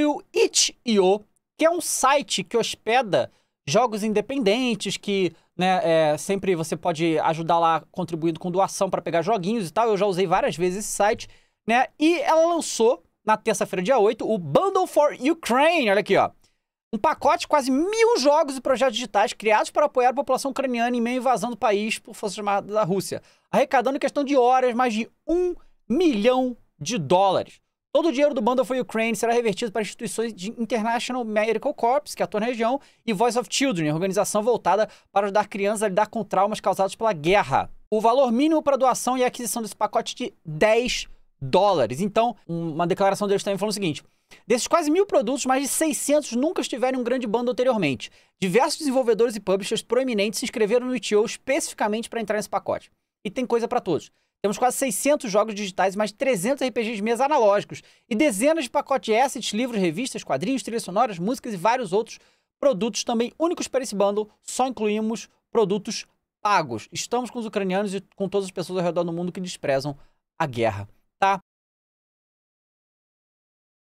foi o Itch.io, que é um site que hospeda jogos independentes que né, é, sempre você pode ajudar lá contribuindo com doação para pegar joguinhos e tal. Eu já usei várias vezes esse site, né? E ela lançou na terça-feira, dia 8, o Bundle for Ukraine. Olha aqui, ó. Um pacote de quase mil jogos e projetos digitais criados para apoiar a população ucraniana em meio à invasão do país por forças armadas da Rússia, arrecadando em questão de horas mais de um milhão de dólares. Todo o dinheiro do bundle foi Ukraine, será revertido para instituições de International Medical Corps, que atua na região, e Voice of Children, organização voltada para ajudar crianças a lidar com traumas causados pela guerra. O valor mínimo para doação e aquisição desse pacote é de 10 dólares. Então, uma declaração deles também falou o seguinte: Desses quase mil produtos, mais de 600 nunca estiveram em um grande bando anteriormente. Diversos desenvolvedores e publishers proeminentes se inscreveram no ITO especificamente para entrar nesse pacote. E tem coisa para todos. Temos quase 600 jogos digitais, mais 300 RPGs de mesa analógicos e dezenas de pacotes de assets, livros, revistas, quadrinhos, trilhas sonoras, músicas e vários outros produtos também únicos para esse bundle. Só incluímos produtos pagos. Estamos com os ucranianos e com todas as pessoas ao redor do mundo que desprezam a guerra, tá?